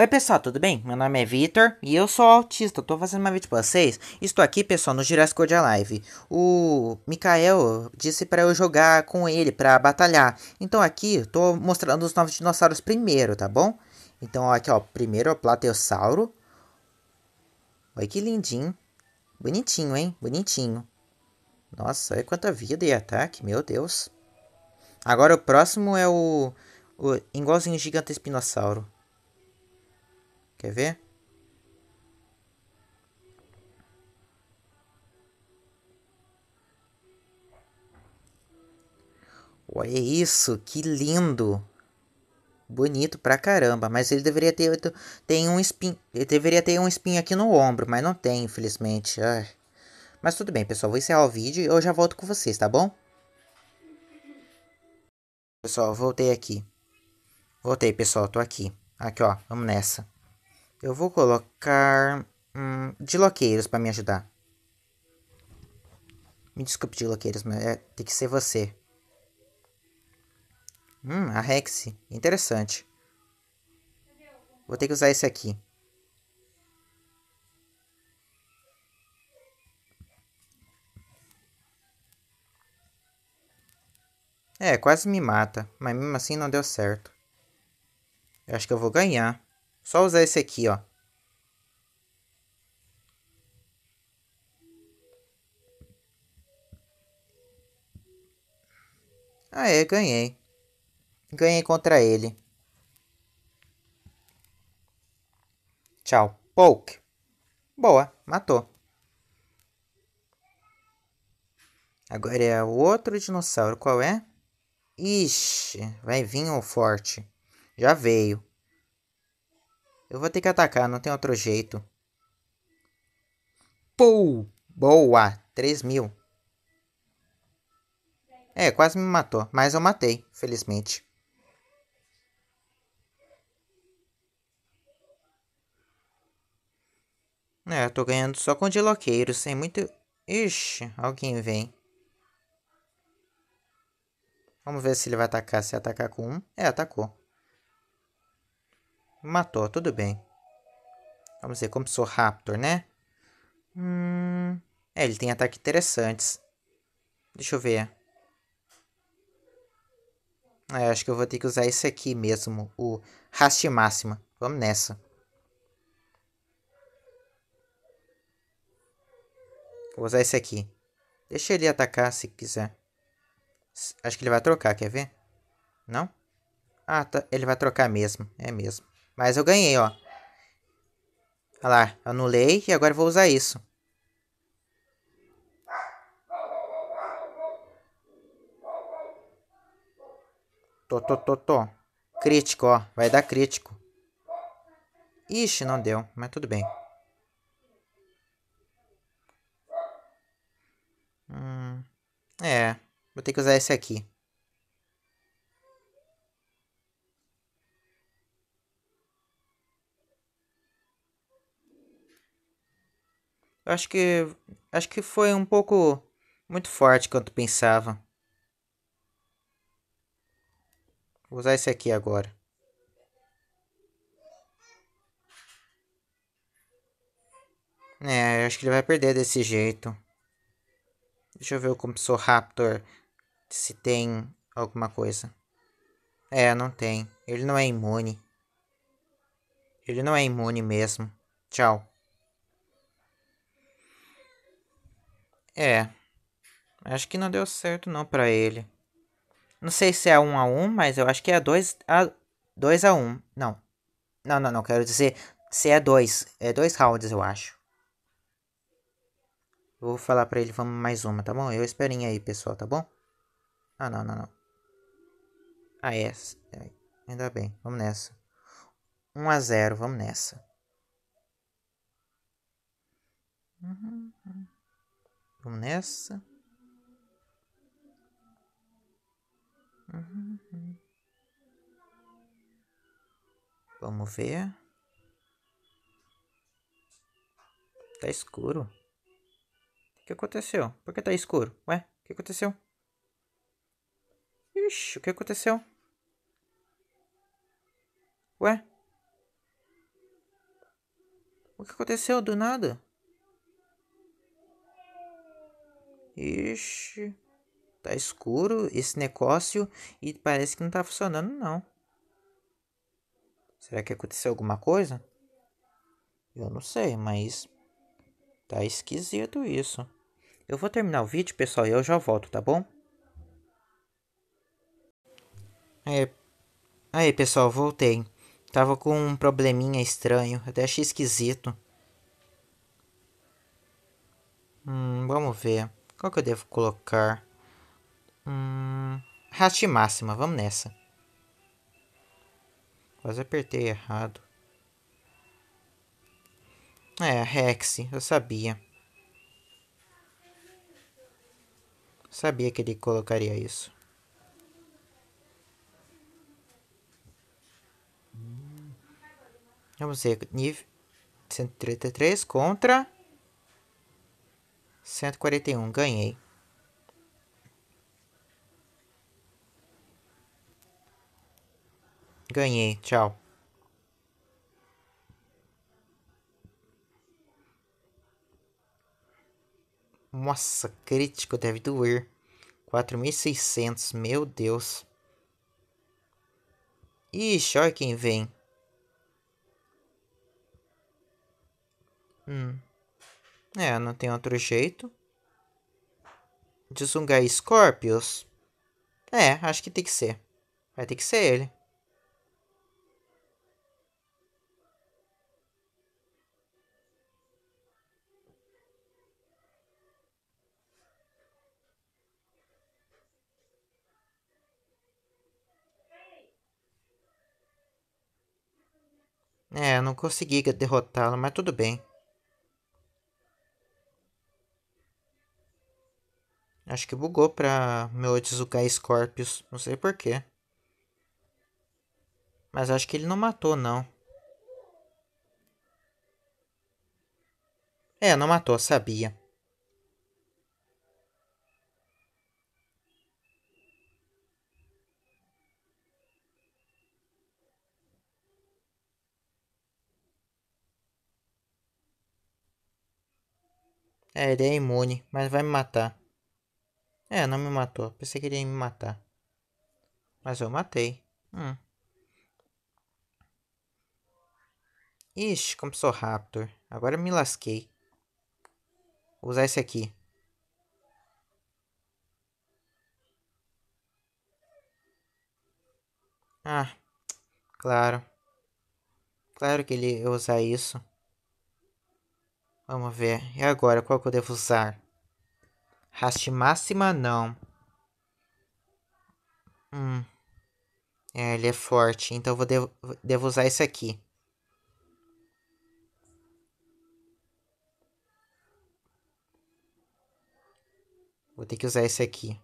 Oi pessoal, tudo bem? Meu nome é Vitor e eu sou autista, Estou fazendo uma vídeo para vocês. Estou aqui, pessoal, no Jurassic World Live. O Mikael disse para eu jogar com ele, para batalhar. Então aqui, estou mostrando os novos dinossauros primeiro, tá bom? Então aqui, ó, primeiro é o Plateossauro. Olha que lindinho. Bonitinho, hein? Bonitinho. Nossa, olha quanta vida e ataque, meu Deus. Agora o próximo é o, o igualzinho o Gigante Espinossauro. Quer ver? Olha isso, que lindo! Bonito pra caramba, mas ele deveria ter, tem um espinho. Ele deveria ter um espinho aqui no ombro, mas não tem, infelizmente. Ai. Mas tudo bem, pessoal, vou encerrar o vídeo e eu já volto com vocês, tá bom? Pessoal, voltei aqui. Voltei, pessoal, tô aqui. Aqui, ó, vamos nessa. Eu vou colocar. Hum, de loqueiros para me ajudar. Me desculpe, de loqueiros, mas é, tem que ser você. Hum, a Rex. Interessante. Vou ter que usar esse aqui. É, quase me mata, mas mesmo assim não deu certo. Eu acho que eu vou ganhar. Só usar esse aqui, ó. Ah, é, ganhei. Ganhei contra ele. Tchau. Poke. Boa, matou. Agora é o outro dinossauro. Qual é? Ixi, vai vir um forte. Já veio. Eu vou ter que atacar, não tem outro jeito. Pou! Boa! 3 mil. É, quase me matou, mas eu matei, felizmente. É, eu tô ganhando só com diloqueiro, sem muito... Ixi, alguém vem. Vamos ver se ele vai atacar. Se atacar com um, é, atacou. Matou, tudo bem. Vamos ver, como sou Raptor, né? Hum... É, ele tem ataques interessantes. Deixa eu ver. É, acho que eu vou ter que usar esse aqui mesmo, o Raste Máxima. Vamos nessa. Vou usar esse aqui. Deixa ele atacar se quiser. Acho que ele vai trocar, quer ver? Não? Ah, tá. ele vai trocar mesmo. É mesmo. Mas eu ganhei, ó. Olha lá, anulei e agora vou usar isso. Tô, tô, tô, tô. Crítico, ó. Vai dar crítico. Ixi, não deu, mas tudo bem. Hum, é, vou ter que usar esse aqui. Eu acho que. Acho que foi um pouco. Muito forte quanto pensava. Vou usar esse aqui agora. É, acho que ele vai perder desse jeito. Deixa eu ver o Raptor se tem alguma coisa. É, não tem. Ele não é imune. Ele não é imune mesmo. Tchau. É. Acho que não deu certo não pra ele. Não sei se é 1 um a 1 um, mas eu acho que é 2 a 2 a 1 um. Não. Não, não, não. Quero dizer se é 2. É dois rounds, eu acho. vou falar pra ele, vamos mais uma, tá bom? Eu esperinho aí, pessoal, tá bom? Ah, não, não, não. Ah, é. Ainda bem, vamos nessa. 1 a 0 vamos nessa. uhum. uhum. Vamos nessa. Uhum. Vamos ver. Tá escuro. O que aconteceu? Por que tá escuro? Ué, o que aconteceu? Ixi, o que aconteceu? Ué? O que aconteceu do nada? Ixi, tá escuro esse negócio e parece que não tá funcionando não. Será que aconteceu alguma coisa? Eu não sei, mas tá esquisito isso. Eu vou terminar o vídeo, pessoal, e eu já volto, tá bom? É, Aí, pessoal, voltei. Tava com um probleminha estranho, até achei esquisito. Hum, vamos ver. Qual que eu devo colocar? Hum, haste máxima, vamos nessa. Quase apertei errado. É, Rex, eu sabia. Sabia que ele colocaria isso. Vamos ver, nível 133 contra 141, ganhei. Ganhei, tchau. Nossa, crítico deve doer. 4.600, meu Deus. Ixi, olha quem vem. Hum. É, não tem outro jeito. Desungar é Scorpius? É, acho que tem que ser. Vai ter que ser ele. É, não consegui derrotá-lo, mas tudo bem. Acho que bugou pra meu Otsuka Scorpius. Não sei porquê. Mas acho que ele não matou, não. É, não matou, sabia. É, ele é imune, mas vai me matar. É, não me matou. Pensei que ele ia me matar. Mas eu matei. Hum. Ixi, como sou Raptor. Agora me lasquei. Vou usar esse aqui. Ah, claro. Claro que ele ia usar isso. Vamos ver. E agora, qual que eu devo usar? Haste máxima não. Hum. É, ele é forte, então vou devo, devo usar isso aqui. Vou ter que usar esse aqui.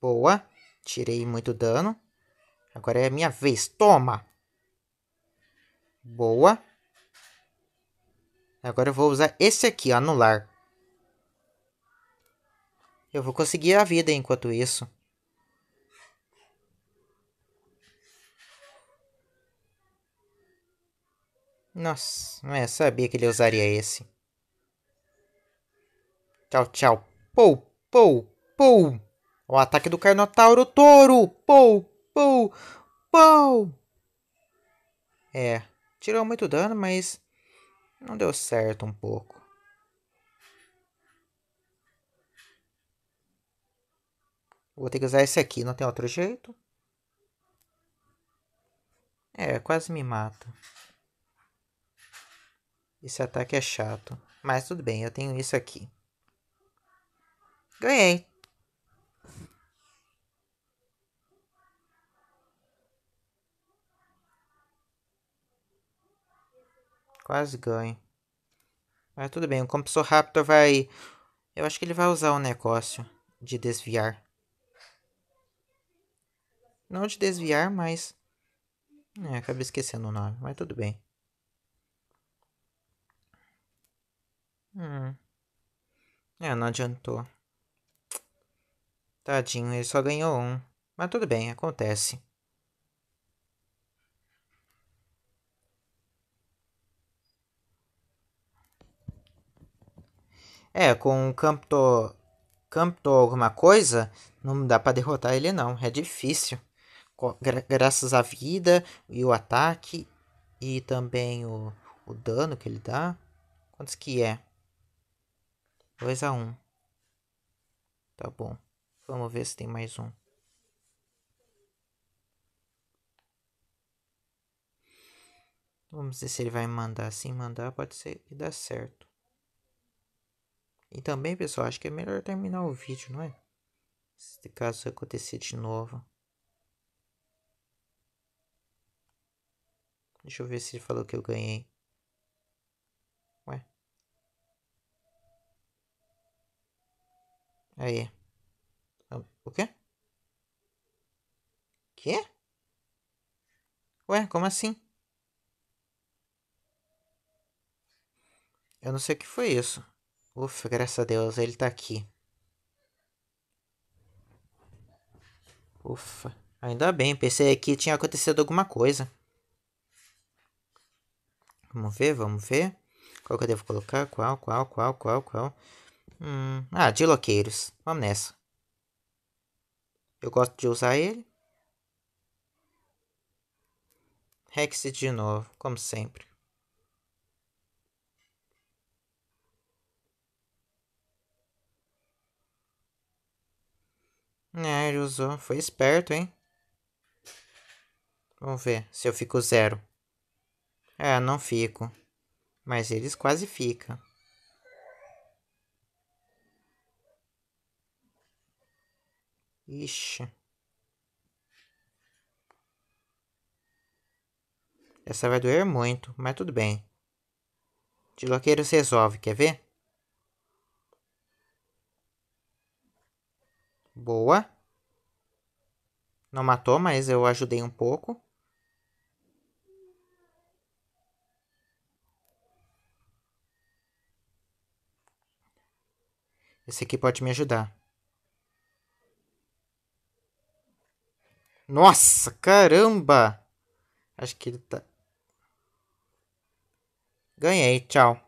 Boa. Tirei muito dano. Agora é a minha vez. Toma! Boa. Agora eu vou usar esse aqui, anular. Eu vou conseguir a vida enquanto isso. Nossa, não é, sabia que ele usaria esse. Tchau, tchau. Pou, pou, pou. O ataque do Carnotauro Touro! Pou, pou, pou! É, tirou muito dano, mas não deu certo um pouco. Vou ter que usar esse aqui, não tem outro jeito. É, quase me mata. Esse ataque é chato. Mas tudo bem, eu tenho isso aqui. Ganhei. Quase ganho. Mas tudo bem, o raptor vai... Eu acho que ele vai usar o um negócio de desviar. Não de desviar, mas... É, né, acabei esquecendo o nome, mas tudo bem. Hum. É, não adiantou. Tadinho, ele só ganhou um. Mas tudo bem, acontece. É, com o Campto. Campto alguma coisa, não dá para derrotar ele não. É difícil. Gra graças à vida e o ataque e também o, o dano que ele dá. Quantos que é? 2 a 1. Um. Tá bom. Vamos ver se tem mais um. Vamos ver se ele vai mandar. Se mandar, pode ser que dá certo. E também, pessoal, acho que é melhor terminar o vídeo, não é? Se caso acontecer de novo. Deixa eu ver se ele falou que eu ganhei. Ué? Aí. O quê? Quê? Ué, como assim? Eu não sei o que foi isso. Ufa, graças a Deus, ele tá aqui. Ufa, ainda bem, pensei que tinha acontecido alguma coisa. Vamos ver, vamos ver. Qual que eu devo colocar? Qual, qual, qual, qual, qual? Hum, ah, de loqueiros. Vamos nessa. Eu gosto de usar ele. Rex de novo, como sempre. É, ele usou. Foi esperto, hein? Vamos ver se eu fico zero. É, não fico. Mas eles quase ficam. Ixi. Essa vai doer muito, mas tudo bem. De loqueiro se resolve, quer ver? Boa. Não matou, mas eu ajudei um pouco. Esse aqui pode me ajudar. Nossa, caramba! Acho que ele tá... Ganhei, tchau.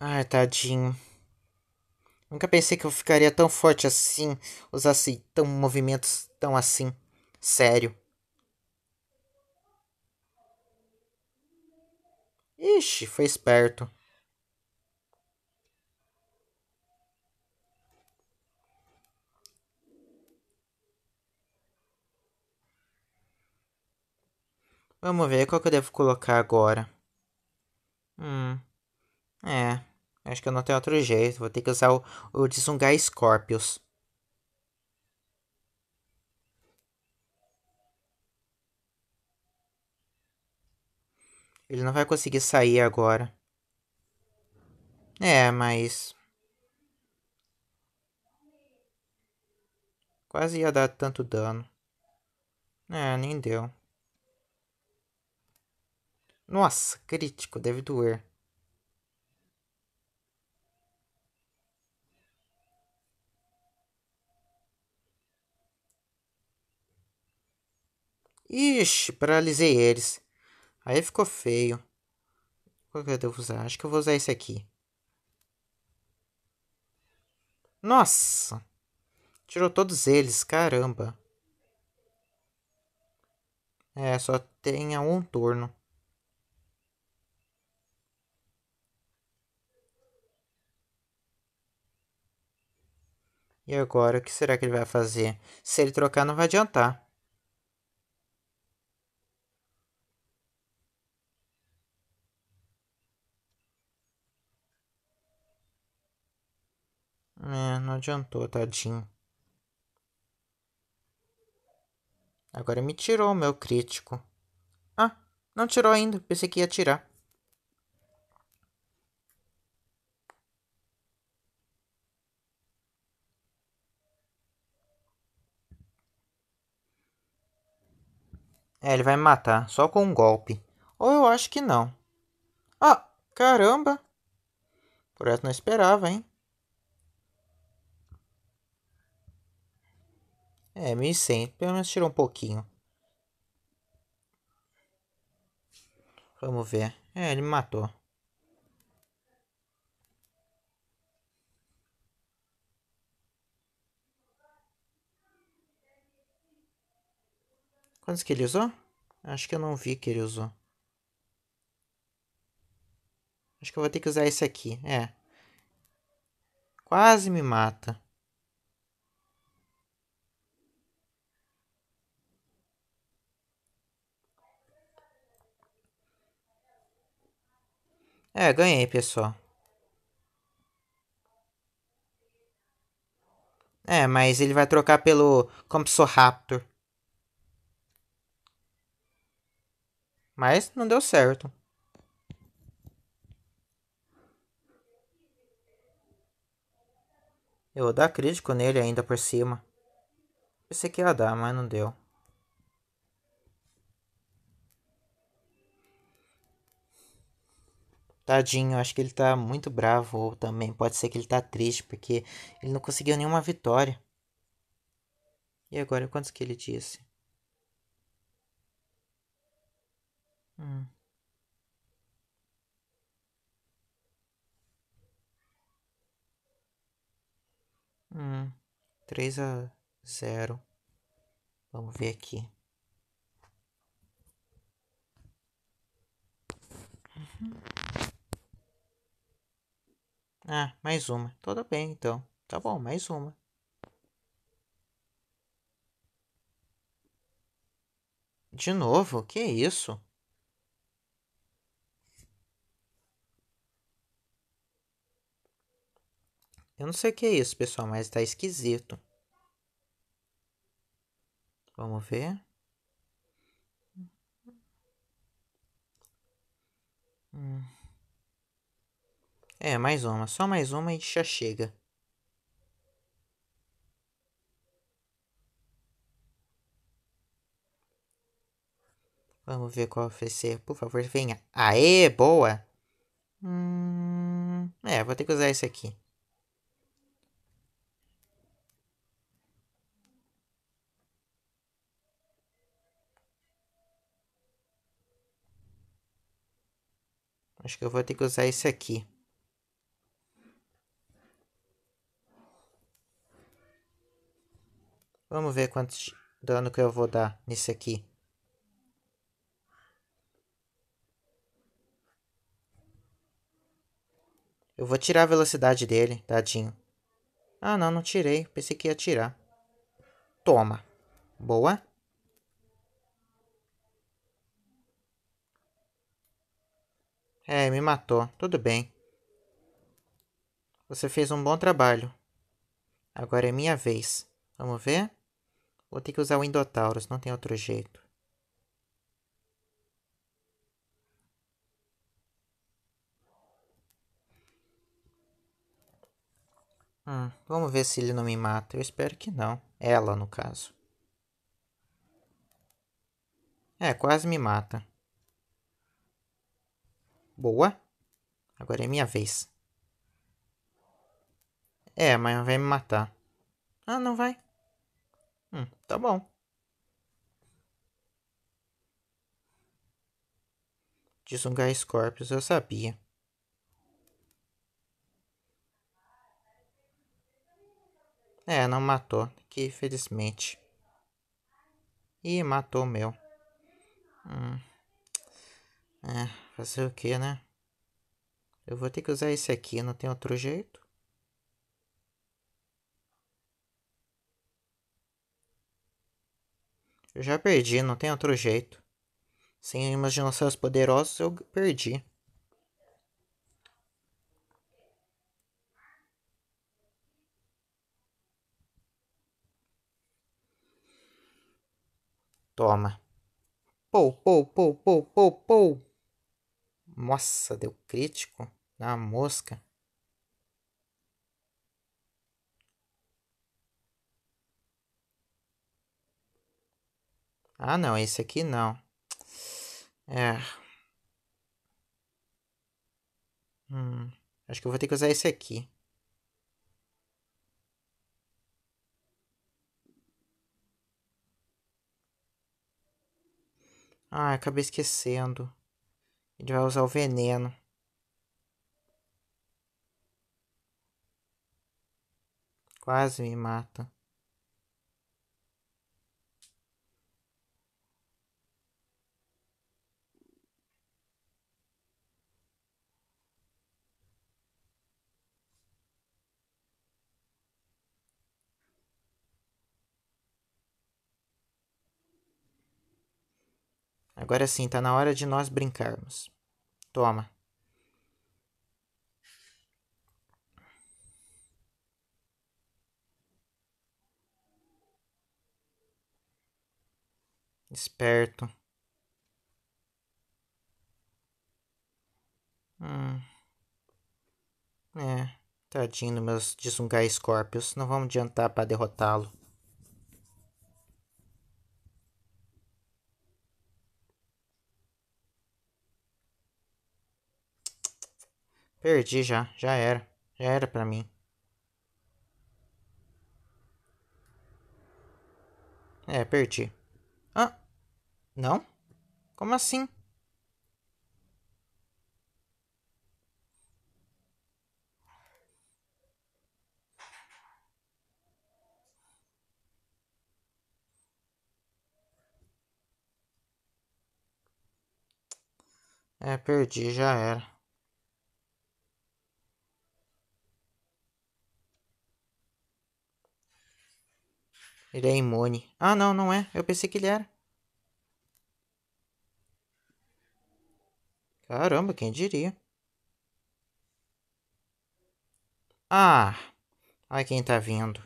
Ai, tadinho. Nunca pensei que eu ficaria tão forte assim, usasse tão movimentos tão assim. Sério. Ixi, foi esperto. Vamos ver qual que eu devo colocar agora. Hum. É. Acho que eu não tenho outro jeito. Vou ter que usar o, o Tsungai Scorpius. Ele não vai conseguir sair agora. É, mas... Quase ia dar tanto dano. É, nem deu. Nossa, crítico, deve doer. Ixi, paralisei eles. Aí ficou feio. Qual que eu devo usar? Acho que eu vou usar esse aqui. Nossa! Tirou todos eles, caramba. É, só tenha um turno. E agora, o que será que ele vai fazer? Se ele trocar, não vai adiantar. É, não adiantou, tadinho. Agora me tirou o meu crítico. Ah, não tirou ainda. Pensei que ia tirar. É, ele vai me matar, só com um golpe. Ou eu acho que não. Ah, caramba! Por essa não esperava, hein? É, 1100. Pelo menos tirou um pouquinho. Vamos ver. É, ele me matou. Quantos que ele usou? Acho que eu não vi que ele usou. Acho que eu vou ter que usar esse aqui. É. Quase me mata. É, ganhei, pessoal. É, mas ele vai trocar pelo Compsoraptor. Mas não deu certo. Eu vou dar crítico nele ainda por cima. Pensei que ia dar, mas não deu. Tadinho, acho que ele tá muito bravo, ou também pode ser que ele tá triste, porque ele não conseguiu nenhuma vitória. E agora, quantos que ele disse? Hum. Hum, 3 a 0. Vamos ver aqui. Uhum. Ah, mais uma. Tudo bem, então. Tá bom, mais uma. De novo? Que isso? Eu não sei o que é isso, pessoal, mas tá esquisito. Vamos ver. Hum. É, mais uma. Só mais uma e já chega. Vamos ver qual oferecer. Por favor, venha. Aê, boa! Hum, é, vou ter que usar esse aqui. Acho que eu vou ter que usar esse aqui. Vamos ver quantos dano que eu vou dar nesse aqui. Eu vou tirar a velocidade dele, tadinho. Ah, não, não tirei. Pensei que ia tirar. Toma. Boa. É, me matou. Tudo bem. Você fez um bom trabalho. Agora é minha vez. Vamos ver? Vou ter que usar o Indotaurus, não tem outro jeito. Hum, vamos ver se ele não me mata. Eu espero que não. Ela, no caso. É, quase me mata. Boa. Agora é minha vez. É, mas vai me matar. Ah, não vai. Hum. tá bom. De um Scorpius, eu sabia. É, não matou, que felizmente. E matou o meu. Hum. É, fazer o que, né? Eu vou ter que usar esse aqui, não tem outro jeito. Eu já perdi, não tem outro jeito. Sem imaginações dinossauros poderosos, eu perdi. Toma. Pou, pou, pou, pou, pou, pou. Nossa, deu crítico na mosca. Ah, não, esse aqui não. É. Hum, acho que eu vou ter que usar esse aqui. Ah, acabei esquecendo. Ele vai usar o veneno. Quase me mata. Agora sim, tá na hora de nós brincarmos. Toma. Esperto. Hum. É, tadinho meus Desungai Scorpius. Não vamos adiantar para derrotá-lo. Perdi já, já era. Já era pra mim. É, perdi. Ah, não? Como assim? É, perdi, já era. Ele é imune. Ah, não, não é. Eu pensei que ele era. Caramba, quem diria? Ah! Olha quem tá vindo.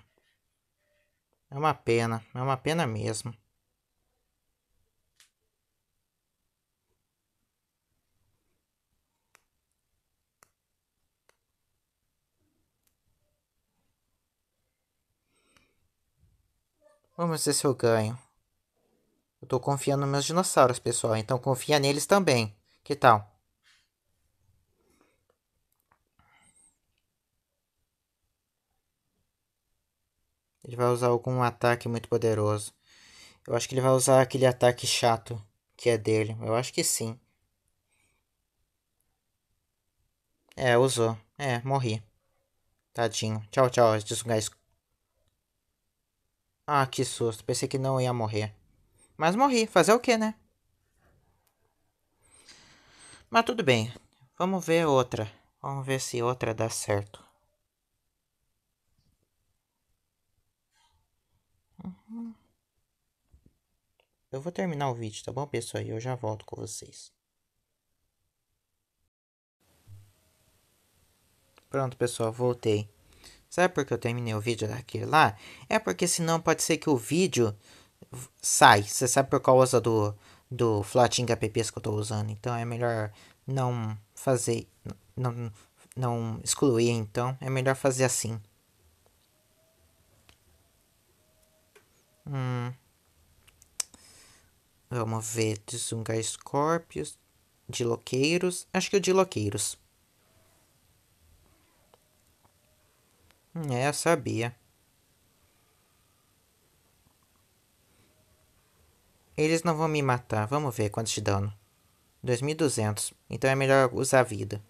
É uma pena, é uma pena mesmo. Vamos ver se eu ganho. Eu tô confiando nos meus dinossauros, pessoal. Então confia neles também. Que tal? Ele vai usar algum ataque muito poderoso. Eu acho que ele vai usar aquele ataque chato que é dele. Eu acho que sim. É, usou. É, morri. Tadinho. Tchau, tchau, esses ah, que susto. Pensei que não ia morrer. Mas morri. Fazer o que, né? Mas tudo bem. Vamos ver outra. Vamos ver se outra dá certo. Uhum. Eu vou terminar o vídeo, tá bom, pessoal? E eu já volto com vocês. Pronto, pessoal, voltei. Sabe por que eu terminei o vídeo daquele lá? É porque senão pode ser que o vídeo sai. Você sabe por causa do, do Floating APPs que eu estou usando. Então é melhor não fazer, não, não excluir. Então é melhor fazer assim. Hum. Vamos ver, desungar de Diloqueiros, acho que é o de loqueiros É, eu sabia. Eles não vão me matar. Vamos ver quantos te dano. 2200. Então é melhor usar a vida.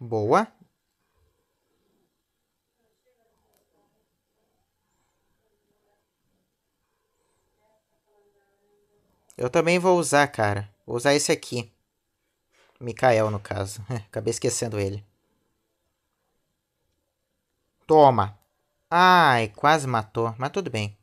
Boa. Eu também vou usar, cara. Vou usar esse aqui. Mikael, no caso. Acabei esquecendo ele. Toma. Ai, quase matou. Mas tudo bem.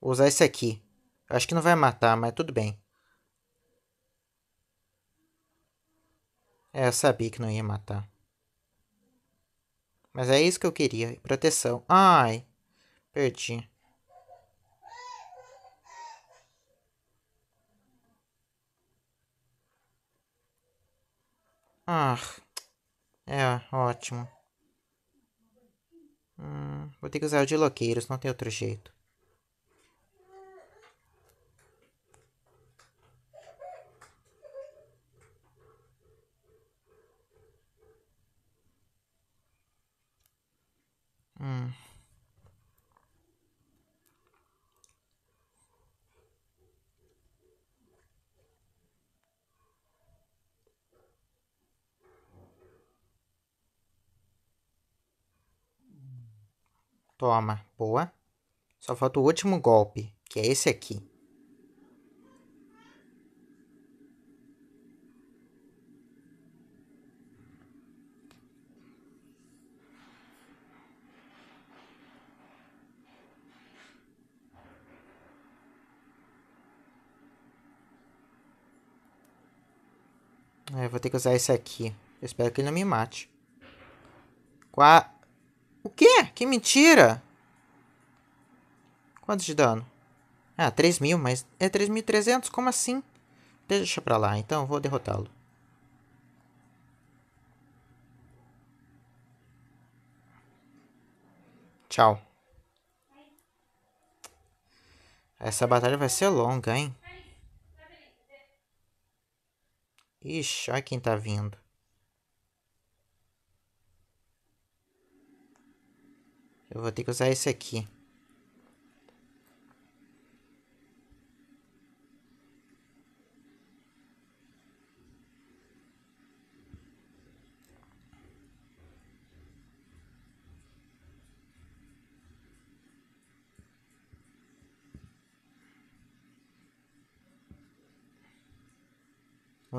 usar esse aqui. Acho que não vai matar, mas tudo bem. É, eu sabia que não ia matar. Mas é isso que eu queria. Proteção. Ai. Perdi. Ah. É, ótimo. Hum, vou ter que usar o de loqueiros. Não tem outro jeito. Hum. Toma, boa. Só falta o último golpe, que é esse aqui. É, vou ter que usar esse aqui. Eu espero que ele não me mate. Qua... O quê? Que mentira! Quanto de dano? Ah, 3 mil, mas é 3.300? Como assim? Deixa pra lá, então vou derrotá-lo. Tchau. Essa batalha vai ser longa, hein? Ixi, olha quem tá vindo. Eu vou ter que usar esse aqui.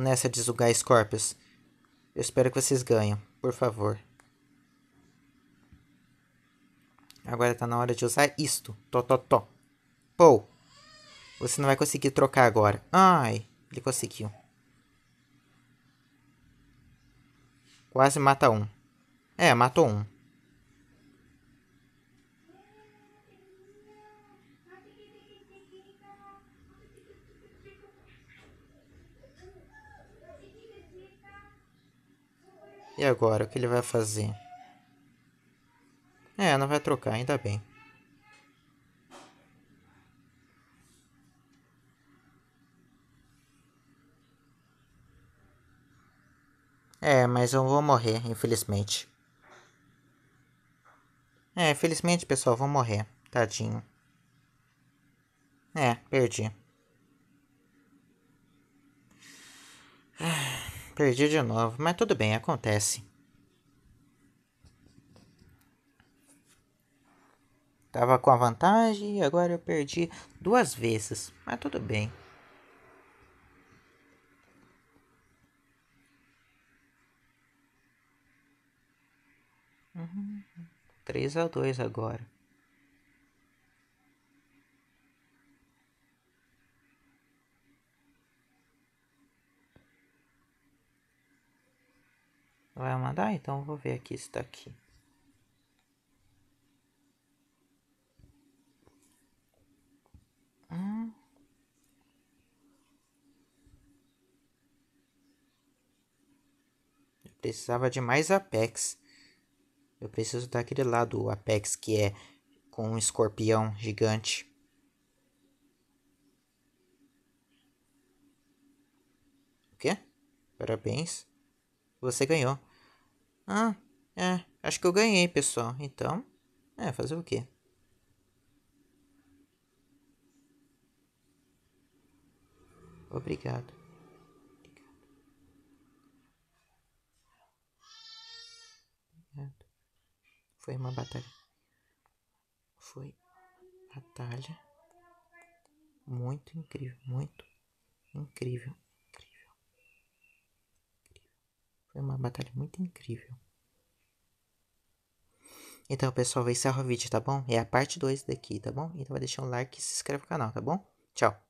nessa de zugar Scorpius. Eu espero que vocês ganhem, por favor. Agora tá na hora de usar isto. Tó, tó, tó. Pou. Você não vai conseguir trocar agora. Ai, ele conseguiu. Quase mata um. É, matou um. E agora, o que ele vai fazer? É, não vai trocar, ainda bem. É, mas eu vou morrer, infelizmente. É, infelizmente, pessoal, vou morrer. Tadinho. É, perdi. Ah. Perdi de novo, mas tudo bem, acontece. Tava com a vantagem e agora eu perdi duas vezes, mas tudo bem. Uhum. 3 a 2 agora. Vai mandar? Então vou ver aqui se tá aqui. Hum. Eu precisava de mais Apex. Eu preciso daquele lá do Apex que é com um escorpião gigante. O quê? Parabéns. Você ganhou. Ah, é. Acho que eu ganhei, pessoal. Então, é, fazer o quê? Obrigado. Obrigado. Foi uma batalha. Foi batalha muito incrível, muito incrível. Foi uma batalha muito incrível. Então, pessoal, vai encerrar é o vídeo, tá bom? É a parte 2 daqui, tá bom? Então vai deixar um like e se inscreve no canal, tá bom? Tchau!